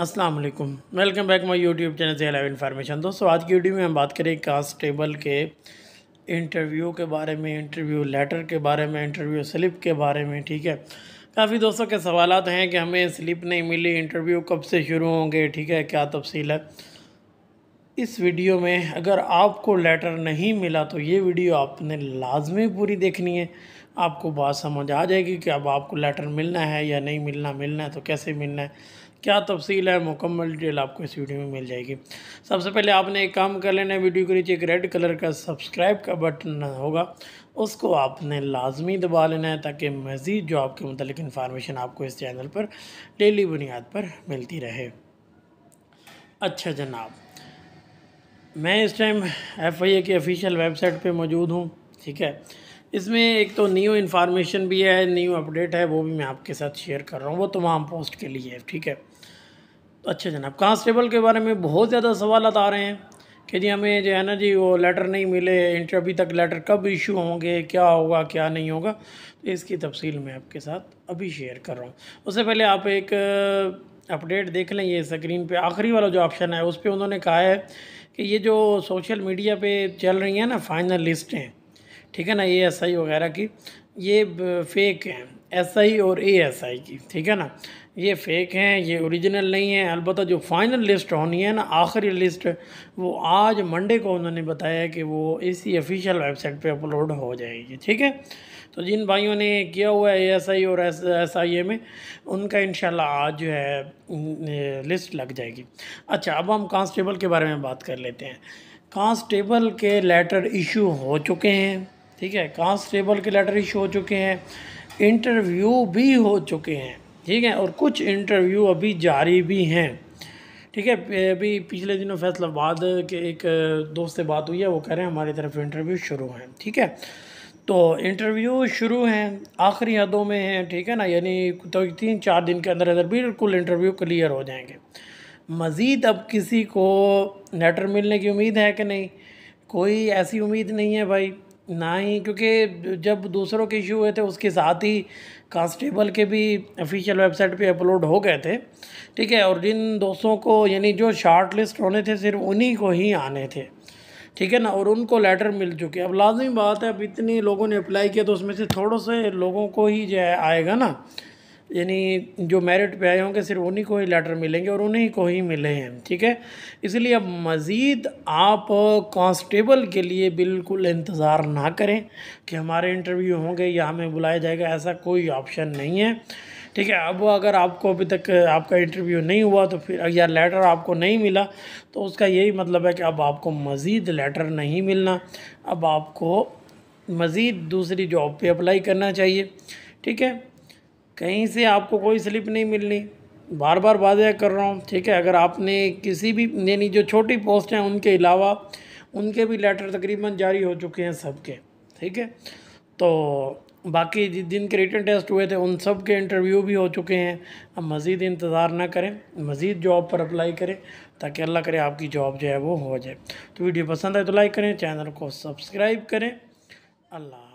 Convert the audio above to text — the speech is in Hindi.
अस्सलाम वालेकुम welcome back my YouTube channel से लाइव इन्फॉर्मेशन दोस्तों आज की वीडियो में हम बात करें कांस्टेबल के इंटरव्यू के बारे में इंटरव्यू लेटर के बारे में इंटरव्यू स्लिप के बारे में ठीक है काफ़ी दोस्तों के सवाल हैं कि हमें स्लिप नहीं मिली इंटरव्यू कब से शुरू होंगे ठीक है क्या तफसील है इस वीडियो में अगर आपको लेटर नहीं मिला तो ये वीडियो आपने लाजमी पूरी देखनी है आपको बात समझ आ जाएगी कि अब आपको लेटर मिलना है या नहीं मिलना मिलना है तो कैसे मिलना है क्या तफसील है मुकम्मल डिटेल आपको इस वीडियो में मिल जाएगी सबसे पहले आपने एक काम कर लेना है वीडियो के नीचे एक रेड कलर का सब्सक्राइब का बटन होगा उसको आपने लाजमी दबा लेना है ताकि मज़ीद जो आपके मतलब इन्फॉर्मेशन आपको इस चैनल पर डेली बुनियाद पर मिलती रहे अच्छा जनाब मैं इस टाइम एफ आई ए की ऑफिशियल वेबसाइट पर मौजूद हूँ ठीक है इसमें एक तो न्यू इन्फॉर्मेशन भी है न्यू अपडेट है वो भी मैं आपके साथ शेयर कर रहा हूँ वो तमाम पोस्ट के लिए है ठीक है तो अच्छा जनाब कांस्टेबल के बारे में बहुत ज़्यादा सवाल आ रहे हैं कि जी हमें जो है ना जी वो लेटर नहीं मिले इंटरव्यू तक लेटर कब इशू होंगे क्या होगा क्या नहीं होगा तो इसकी तफसील मैं आपके साथ अभी शेयर कर रहा हूँ उससे पहले आप एक अपडेट देख लें ये स्क्रीन पे आखिरी वाला जो ऑप्शन है उस पर उन्होंने कहा है कि ये जो सोशल मीडिया पे चल रही हैं ना फाइनल लिस्टें ठीक है ना ए एस आई वगैरह की ये फेक हैं एस आई और ए एस आई की ठीक है ना ये फेक हैं ये ओरिजिनल नहीं है अलबत् जो फाइनल लिस्ट होनी है ना आखिरी लिस्ट वो आज मंडे को उन्होंने बताया कि वो इसी ऑफिशियल वेबसाइट पे अपलोड हो जाएगी ठीक है तो जिन भाइयों ने किया हुआ है एस आई और एस एस आई ए में उनका इन आज जो है लिस्ट लग जाएगी अच्छा अब हम कांस्टेबल के बारे में बात कर लेते हैं कांस्टेबल के लेटर इशू हो चुके हैं ठीक है कांस्टेबल के लेटर इशू हो चुके हैं इंटरव्यू भी हो चुके हैं ठीक है और कुछ इंटरव्यू अभी जारी भी हैं ठीक है अभी पिछले दिनों फैसलाबाद के एक दोस्त से बात हुई है वो कह रहे हैं हमारी तरफ इंटरव्यू शुरू हैं ठीक है तो इंटरव्यू शुरू हैं आखिरी हदों में हैं ठीक है ना यानी तो तीन चार दिन के अंदर अंदर बिल्कुल इंटरव्यू क्लियर हो जाएंगे मज़ीद अब किसी को लेटर मिलने की उम्मीद है कि नहीं कोई ऐसी उम्मीद नहीं है भाई ना ही क्योंकि जब दूसरों के इशू हुए थे उसके साथ ही कांस्टेबल के भी ऑफिशियल वेबसाइट पे अपलोड हो गए थे ठीक है और जिन दोस्तों को यानी जो शार्ट लिस्ट होने थे सिर्फ उन्हीं को ही आने थे ठीक है ना और उनको लेटर मिल चुके अब लाजमी बात है अब इतने लोगों ने अप्लाई किया तो उसमें से थोड़ों से लोगों को ही जो है आएगा ना यानी जो मेरिट पे आए होंगे सिर्फ उन्हीं को ही लेटर मिलेंगे और उन्हीं को ही मिले हैं ठीक है इसलिए अब मज़ीद आप कांस्टेबल के लिए बिल्कुल इंतज़ार ना करें कि हमारे इंटरव्यू होंगे या हमें बुलाया जाएगा ऐसा कोई ऑप्शन नहीं है ठीक है अब अगर आपको अभी तक आपका इंटरव्यू नहीं हुआ तो फिर या लेटर आपको नहीं मिला तो उसका यही मतलब है कि अब आपको मज़ीद लेटर नहीं मिलना अब आपको मज़ीद दूसरी जॉब पर अप्लाई करना चाहिए ठीक है कहीं से आपको कोई स्लिप नहीं मिलनी बार बार वादा कर रहा हूँ ठीक है अगर आपने किसी भी यानी जो छोटी पोस्ट हैं उनके अलावा उनके भी लेटर तकरीबन जारी हो चुके हैं सबके ठीक है तो बाकी जिस दिन के रिटर्न टेस्ट हुए थे उन सब के इंटरव्यू भी हो चुके हैं अब मज़ीद इंतज़ार ना करें मज़ीद जॉब पर अप्लाई करें ताकि अल्लाह करे आपकी जॉब जो है वो हो जाए तो वीडियो पसंद आए तो लाइक करें चैनल को सब्सक्राइब करें अल्लाह